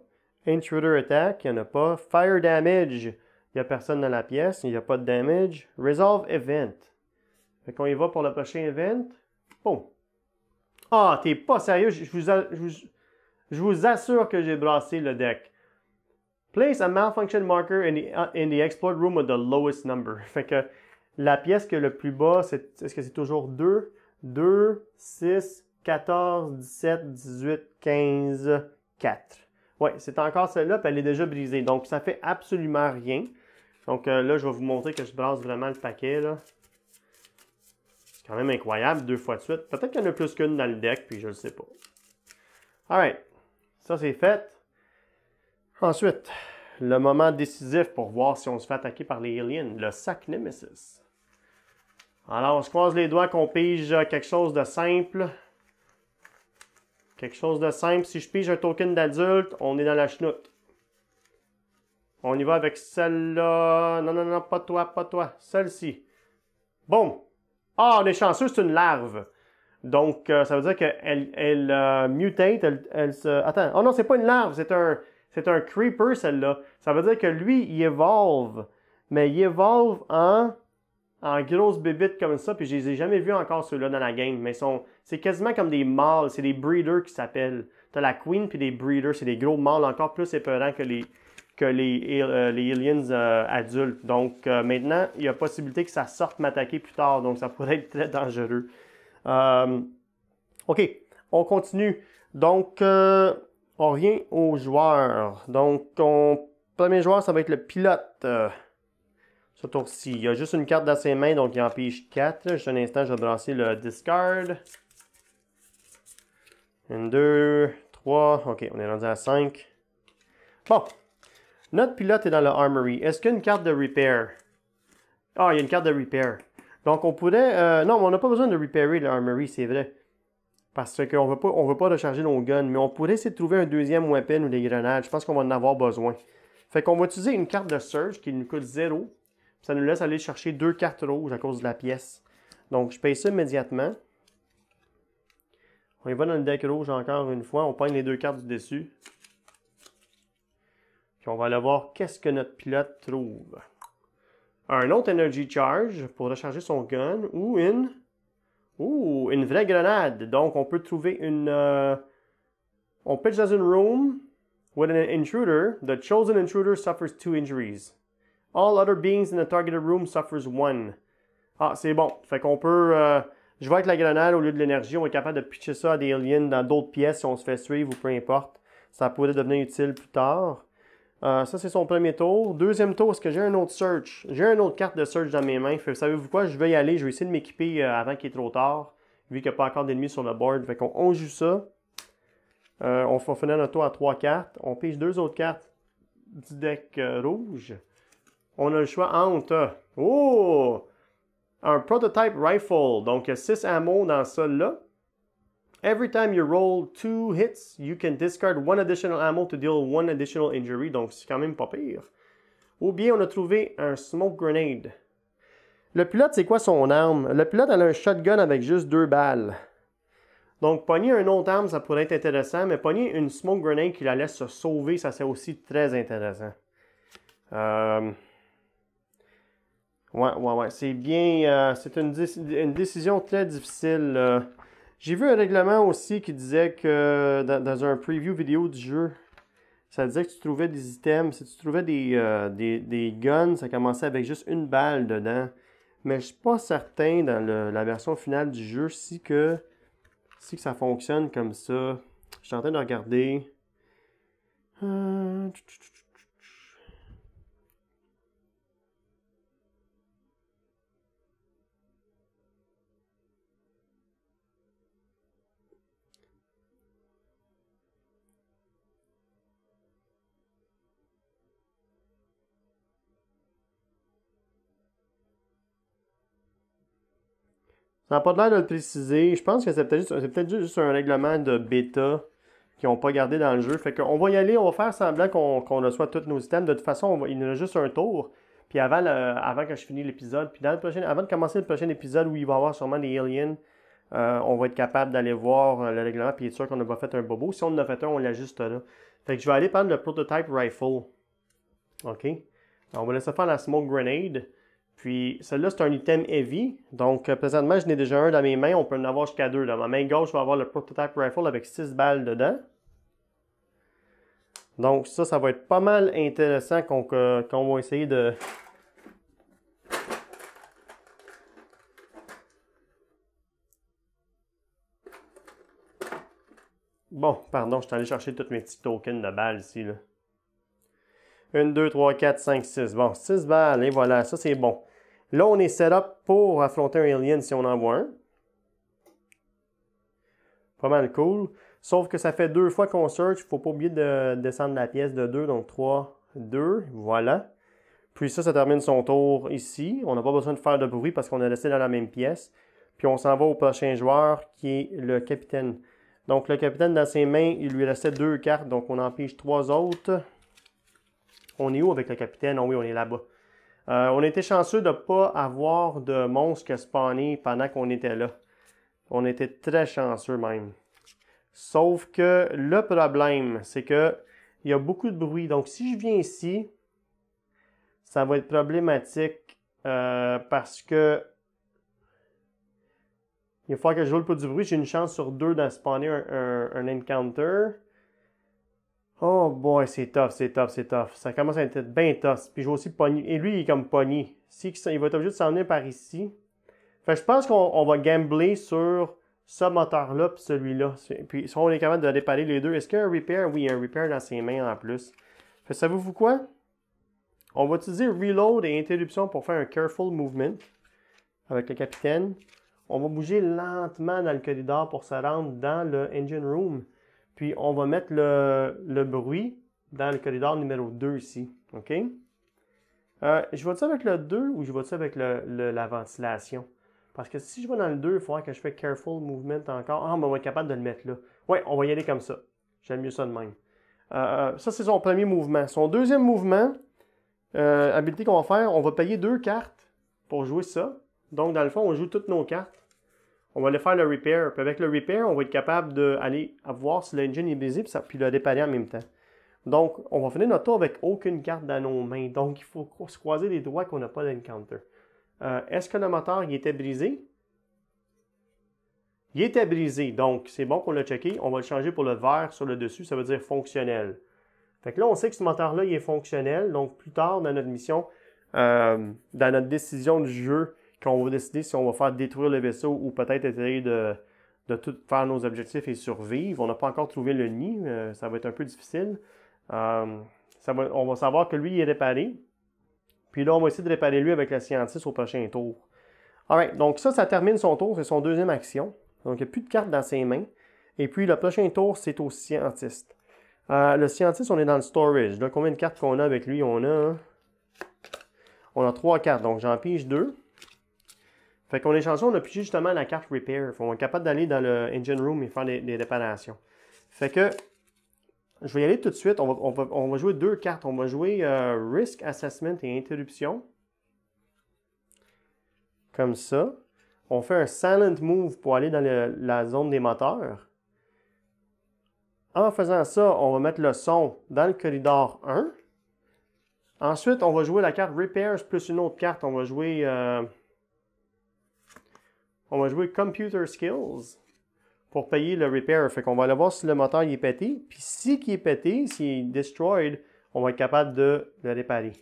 Intruder Attack, il n'y en a pas. Fire Damage, il n'y a personne dans la pièce, il n'y a pas de damage. Resolve Event. Fait qu'on y va pour le prochain event. Bon. Ah, t'es pas sérieux, je vous, vous, assure que j'ai brassé le deck. Place a malfunction marker in the, uh, room with the lowest number. Fait que la pièce que le plus bas, c'est, est-ce que c'est toujours 2? 2, 6, 14, 17, 18, 15, 4. Ouais, c'est encore celle-là, puis elle est déjà brisée. Donc, ça fait absolument rien. Donc euh, là, je vais vous montrer que je brasse vraiment le paquet. Là. C'est quand même incroyable, deux fois de suite. Peut-être qu'il y en a plus qu'une dans le deck, puis je ne le sais pas. Alright, ça c'est fait. Ensuite, le moment décisif pour voir si on se fait attaquer par les aliens, le sac Nemesis. Alors, on se croise les doigts qu'on pige euh, quelque chose de simple. Quelque chose de simple. Si je pige un token d'adulte, on est dans la chenoute. On y va avec celle-là. Non, non, non, pas toi, pas toi. Celle-ci. Bon. Ah, les chanceux, c'est une larve. Donc, euh, ça veut dire qu'elle elle, euh, mutate, elle, se... Attends, oh non, c'est pas une larve, c'est un, c'est un creeper, celle-là. Ça veut dire que lui, il évolve. Mais il évolve en, en grosses bébites comme ça, puis je les ai jamais vus encore ceux-là dans la game. Mais sont, c'est quasiment comme des mâles, c'est des breeders qui s'appellent. T'as la queen, puis des breeders, c'est des gros mâles encore plus épeurants que les, que les, euh, aliens euh, adultes. Donc euh, maintenant, il y a possibilité que ça sorte m'attaquer plus tard, donc ça pourrait être très dangereux. OK, on continue. Donc, on revient aux joueurs. Donc, on... premier joueur, ça va être le pilote. ce tour-ci, il a juste une carte dans ses mains, donc il en pige 4. Juste un instant, je vais brasser le discard. 1, 2, 3. OK, on est rendu à 5. Bon, notre pilote est dans le Armory. Est-ce qu'il y a une carte de repair? Ah, il y a une carte de repair. Donc, on pourrait... Euh, non, on n'a pas besoin de repairer le Armory, c'est vrai. Parce qu'on ne veut pas recharger nos guns. Mais on pourrait essayer de trouver un deuxième weapon ou des grenades. Je pense qu'on va en avoir besoin. Fait qu'on va utiliser une carte de Surge qui nous coûte zéro. Ça nous laisse aller chercher deux cartes rouges à cause de la pièce. Donc, je paye ça immédiatement. On y va dans le deck rouge encore une fois. On prend les deux cartes du dessus on va aller voir qu'est-ce que notre pilote trouve. Un autre Energy Charge pour recharger son gun ou une... ou une vraie grenade. Donc on peut trouver une... Euh, on pitch dans une room with an intruder. The chosen intruder suffers two injuries. All other beings in the targeted room suffers one. Ah, c'est bon. Fait qu'on peut... Euh, je vais que la grenade au lieu de l'énergie. On est capable de pitcher ça à des aliens dans d'autres pièces si on se fait suivre ou peu importe. Ça pourrait devenir utile plus tard. Euh, ça, c'est son premier tour. Deuxième tour, est-ce que j'ai un autre search? J'ai un autre carte de search dans mes mains. savez-vous quoi? Je vais y aller. Je vais essayer de m'équiper euh, avant qu'il est trop tard, vu qu'il n'y a pas encore d'ennemis sur le board. Fait qu'on on joue ça. Euh, on fait notre tour à trois cartes. On pige deux autres cartes du deck rouge. On a le choix entre... Oh! Un prototype rifle. Donc, 6 ammo dans ça là. Every time you roll two hits, you can discard one additional ammo to deal one additional injury. Donc, c'est quand même pas pire. Ou bien, on a trouvé un smoke grenade. Le pilote, c'est quoi son arme? Le pilote, a un shotgun avec juste deux balles. Donc, pogner un autre arme, ça pourrait être intéressant, mais pogner une smoke grenade qui la laisse se sauver, ça c'est aussi très intéressant. Euh, ouais, ouais, ouais. C'est bien. Euh, c'est une, une, décision très difficile. Euh. J'ai vu un règlement aussi qui disait que dans, un preview vidéo du jeu, ça disait que tu trouvais des items. Si tu trouvais des, euh, des, guns, ça commençait avec juste une balle dedans. Mais je suis pas certain dans la version finale du jeu si que, si ça fonctionne comme ça. Je suis en train de regarder. Euh, n'a pas l'air de le préciser. Je pense que c'est peut-être juste, un règlement de bêta qu'ils n'ont pas gardé dans le jeu. Fait qu'on va y aller, on va faire semblant qu'on reçoit tous nos items. De toute façon, il y en a juste un tour. Puis avant, avant que je finisse l'épisode, puis dans le avant de commencer le prochain épisode où il va y avoir sûrement des aliens, euh, on va être capable d'aller voir euh, le règlement puis être sûr qu'on n'a pas fait un bobo. Si on en a fait un, on là. Fait que je vais aller prendre le prototype rifle. OK? On va laisser faire la smoke grenade. Puis celle-là, c'est un item heavy. Donc euh, présentement, je n'ai déjà un dans mes mains. On peut en avoir jusqu'à deux. Dans ma main gauche, je vais avoir le prototype rifle avec 6 balles dedans. Donc ça, ça va être pas mal intéressant qu'on va essayer de... Bon, pardon, je suis allé chercher tous mes petits tokens de balles ici, là. 1, 2, 3, 4, 5, 6. Bon, 6 balles, et voilà, ça c'est bon. Là, on est set up pour affronter un alien si on en voit un. Pas mal cool. Sauf que ça fait deux fois qu'on search, il ne faut pas oublier de descendre la pièce de 2, donc 3, 2, voilà. Puis ça, ça termine son tour ici. On n'a pas besoin de faire de bruit parce qu'on est laissé dans la même pièce. Puis on s'en va au prochain joueur qui est le capitaine. Donc le capitaine, dans ses mains, il lui restait deux cartes, donc on en pige trois autres. On est où avec le capitaine? Oh oui, on est là-bas. Euh, on était chanceux de ne pas avoir de monstres qui a pendant qu'on était là. On était très chanceux même. Sauf que le problème, c'est que il y a beaucoup de bruit. Donc si je viens ici, ça va être problématique euh, parce que il fois que je le pour du bruit. J'ai une chance sur deux d'en spawner un encounter. Oh boy, c'est tough, c'est tough, c'est tough. Ça commence à être bien tough. Puis je aussi pogner. Et lui, il est comme pogné. Si, il va être obligé de s'en venir par ici. Fait je pense qu'on va gambler sur ce moteur-là puis celui-là. Puis si on est capable de réparer les deux, est-ce qu'il y a un repair? Oui, il y a un repair dans ses mains en plus. Fait savez-vous quoi? On va utiliser reload et interruption pour faire un careful movement avec le capitaine. On va bouger lentement dans le corridor pour se rendre dans le engine room. Puis on va mettre le, bruit dans le corridor numéro 2 ici. OK? Euh, je vais ça avec le 2 ou je vais ça avec la ventilation? Parce que si je vais dans le 2, il faudra que je fais careful movement encore. Ah, on va être capable de le mettre là. Ouais, on va y aller comme ça. J'aime mieux ça de même. Euh, euh, ça, c'est son premier mouvement. Son deuxième mouvement, euh, habilité qu'on va faire, on va payer deux cartes pour jouer ça. Donc, dans le fond, on joue toutes nos cartes on va aller faire le repair. Puis avec le repair, on va être capable d'aller voir si l'engine est brisé puis, le réparer en même temps. Donc, on va finir notre tour avec aucune carte dans nos mains. Donc, il faut se croiser les doigts qu'on n'a pas d'encounter. Euh, est-ce que le moteur il était brisé? Il était brisé, donc c'est bon qu'on l'a checké. On va le changer pour le vert sur le dessus, ça veut dire fonctionnel. Fait que là, on sait que ce moteur-là, il est fonctionnel. Donc, plus tard dans notre mission, euh, dans notre décision du jeu, on va décider si on va faire détruire le vaisseau ou peut-être essayer de, tout faire nos objectifs et survivre. On n'a pas encore trouvé le nid, euh, ça va être un peu difficile. Euh, on va savoir que lui, il est réparé. Puis là, on va essayer de réparer lui avec la scientiste au prochain tour. Alright, donc ça, ça termine son tour, c'est son deuxième action. Donc, il n'y a plus de cartes dans ses mains. Et puis, le prochain tour, c'est au scientiste. Euh, le scientiste, on est dans le storage. combien de cartes qu'on a avec lui? On a... On a trois cartes, donc j'en pige deux. Fait qu'on est chanceux, on a pu justement la carte Repair. on est capable d'aller dans le engine room et faire des, réparations. Fait que je vais y aller tout de suite. On va, jouer deux cartes. On va jouer euh, Risk Assessment et Interruption. Comme ça. On fait un silent move pour aller dans la zone des moteurs. En faisant ça, on va mettre le son dans le corridor 1. Ensuite, on va jouer la carte Repairs plus une autre carte. On va jouer. Euh, on va jouer Computer Skills pour payer le repair. Fait qu'on va aller voir si le moteur est pété. Puis si qui est pété, s'il est destroyed, on va être capable de le réparer.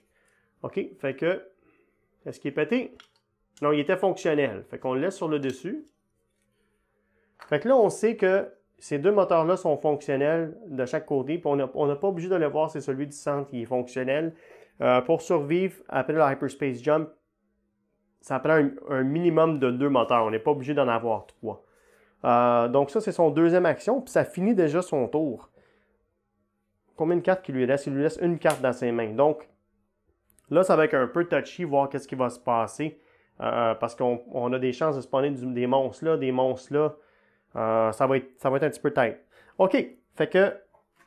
OK? Fait que, est-ce qu'il est pété? Non, il était fonctionnel. Fait qu'on le laisse sur le dessus. Fait que là, on sait que ces deux moteurs-là sont fonctionnels de chaque côté. Puis on n'a pas obligé de le voir, c'est celui du centre qui est fonctionnel. Euh, pour survivre après le Hyperspace Jump, ça prend un, minimum de deux moteurs. On n'est pas obligé d'en avoir trois. Euh, donc ça, c'est son deuxième action, puis ça finit déjà son tour. Combien de cartes qu'il lui laisse Il lui laisse une carte dans ses mains. Donc là, ça va être un peu touchy, voir qu'est-ce qui va se passer. Euh, parce qu'on a des chances de spawner des monstres là, des monstres là. Euh, ça, va être, un petit peu tight. OK, fait que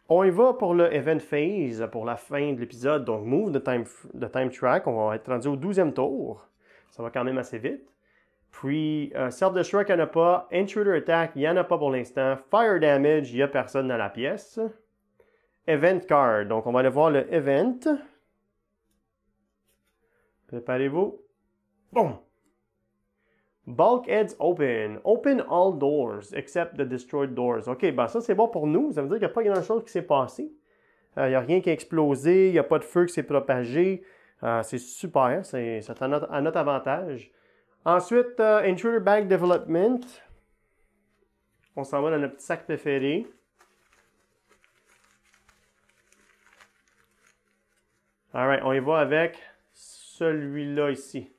on y va pour le event phase, pour la fin de l'épisode. Donc, move de time, de time track. On va être rendu au 12e tour. Ça va quand même assez vite. Puis, euh, Self Destruct, il n'y en a pas. Intruder Attack, il n'y en a pas pour l'instant. Fire Damage, il n'y a personne dans la pièce. Event Card, donc on va aller voir le Event. Préparez-vous. Bon! Bulkheads open. Open all doors except the destroyed doors. OK, bah ça c'est bon pour nous. Ça veut dire qu'il n'y a pas grand-chose qui s'est passé. Euh, il n'y a rien qui a explosé, il n'y a pas de feu qui s'est propagé. Euh, c'est super, c'est à notre, avantage. Ensuite, euh, Intruder Bag Development. On s'en va dans notre petit sac préféré. Alright, on y va avec celui-là ici.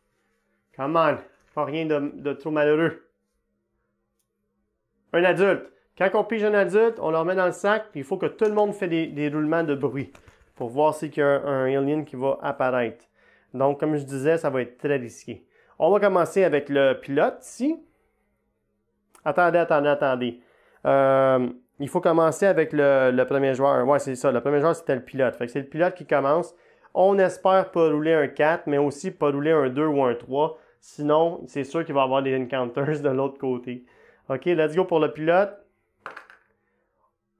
Come on, pas rien de, trop malheureux. Un adulte. Quand on pige un adulte, on le remet dans le sac, puis il faut que tout le monde fait des roulements de bruit pour voir s'il y a un alien qui va apparaître. Donc, comme je disais, ça va être très risqué. On va commencer avec le pilote ici. Attendez, attendez, attendez. Euh, il faut commencer avec le, le premier joueur. Ouais, c'est ça. Le premier joueur, c'était le pilote. Fait que c'est le pilote qui commence. On espère pas rouler un 4, mais aussi pas rouler un 2 ou un 3. Sinon, c'est sûr qu'il va y avoir des encounters de l'autre côté. OK, let's go pour le pilote.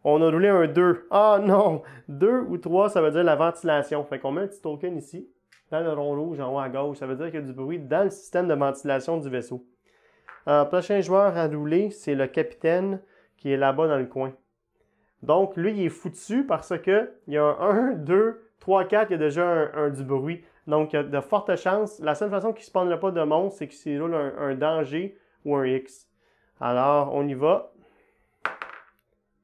On a roulé un 2. Ah non! 2 ou 3, ça veut dire la ventilation. Fait qu'on met un petit token ici, dans le rond rouge en haut à gauche. Ça veut dire qu'il y a du bruit dans le système de ventilation du vaisseau. Euh, prochain joueur à rouler, c'est le capitaine qui est là-bas dans le coin. Donc, lui, il est foutu parce que il y a un 1, 2, 3, 4, il y a déjà un, du bruit. Donc, il a de fortes chances. La seule façon qu'il ne se pas de monstre, c'est qu'il roule un danger ou un X. Alors, on y va.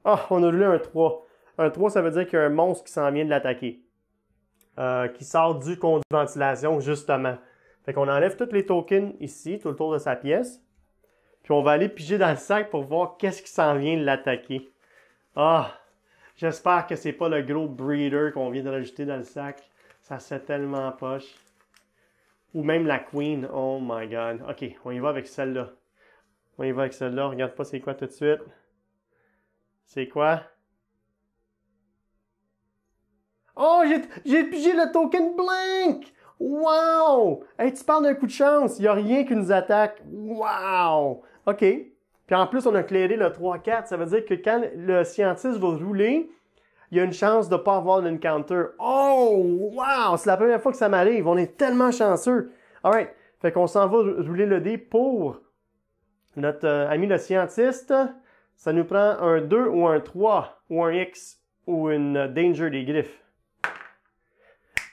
Ah, on a lu un 3. Un 3, ça veut dire qu'il y a un monstre qui s'en vient de l'attaquer. Euh, qui sort du conduit de ventilation, justement. Fait qu'on enlève tous les tokens ici, tout autour de sa pièce. Puis on va aller piger dans le sac pour voir qu'est-ce qui s'en vient de l'attaquer. Ah! J'espère que c'est pas le gros breeder qu'on vient de rajouter dans le sac. Ça c'est tellement poche. Ou même la queen. Oh my god. Ok, on y va avec celle-là. On y va avec celle-là. Regarde pas c'est quoi tout de suite. C'est quoi? Oh, j'ai pigé le token blank! Wow! Hey, tu parles d'un coup de chance, il n'y a rien qui nous attaque. Wow! OK. Puis en plus, on a clairé le 3-4. Ça veut dire que quand le scientiste va rouler, il y a une chance de ne pas avoir l'encounter. Oh! Wow! C'est la première fois que ça m'arrive. On est tellement chanceux. Alright. Fait qu'on s'en va rouler le dé pour notre euh, ami le scientiste ça nous prend un 2 ou un 3 ou un X ou une Danger des griffes.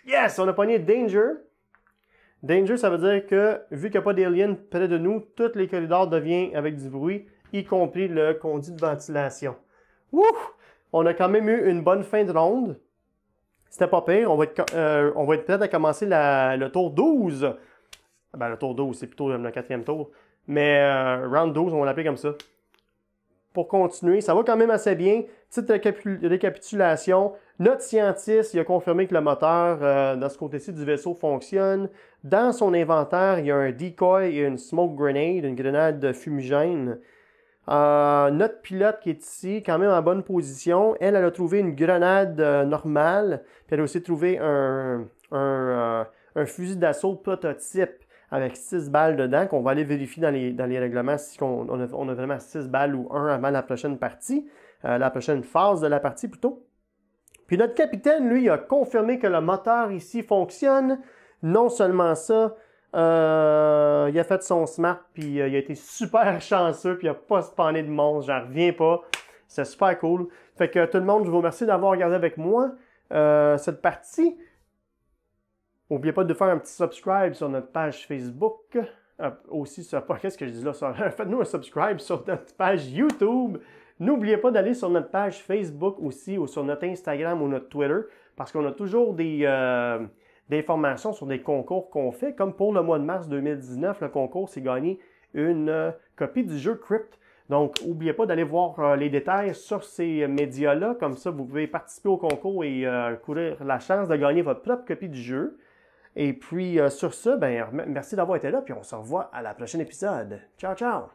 Yes! On a pogné Danger. Danger, ça veut dire que vu qu'il n'y a pas d'alien près de nous, tous les corridors deviennent avec du bruit, y compris le conduit de ventilation. Wouh! On a quand même eu une bonne fin de ronde. C'était pas pire. On va être, euh, prêt à commencer le tour 12. Ah ben, le tour 12, c'est plutôt le quatrième tour. Mais euh, round 12, on va l'appeler comme ça pour continuer. Ça va quand même assez bien. Petite récapitulation. Notre scientiste a confirmé que le moteur euh, dans ce côté-ci du vaisseau fonctionne. Dans son inventaire, il y a un decoy et une smoke grenade, une grenade de fumigène. Euh, notre pilote qui est ici, quand même en bonne position, elle, a trouvé une grenade euh, normale, puis elle a aussi trouvé un fusil d'assaut prototype avec 6 balles dedans, qu'on va aller vérifier dans les, règlements si on, a, vraiment 6 balles ou 1 avant la prochaine partie, euh, la prochaine phase de la partie plutôt. Puis notre capitaine, lui, a confirmé que le moteur ici fonctionne. Non seulement ça, euh, il a fait son smart, puis euh, il a été super chanceux, puis il n'a pas spawné de monstres, j'en reviens pas. C'est super cool. Fait que tout le monde, je vous remercie d'avoir regardé avec moi cette partie. N'oubliez pas de faire un petit subscribe sur notre page Facebook. Ah, aussi Qu'est-ce que je dis là? Faites-nous un subscribe sur notre page YouTube. N'oubliez pas d'aller sur notre page Facebook aussi ou sur notre Instagram ou notre Twitter parce qu'on a toujours des, euh, informations sur des concours qu'on fait. Comme pour le mois de mars 2019, le concours, c'est gagner une euh, copie du jeu Crypt. Donc, n'oubliez pas d'aller voir euh, les détails sur ces médias-là. Comme ça, vous pouvez participer au concours et courir la chance de gagner votre propre copie du jeu. Et puis, euh, sur ce, ben, merci d'avoir été là, puis on se revoit à la prochaine épisode. Ciao, ciao!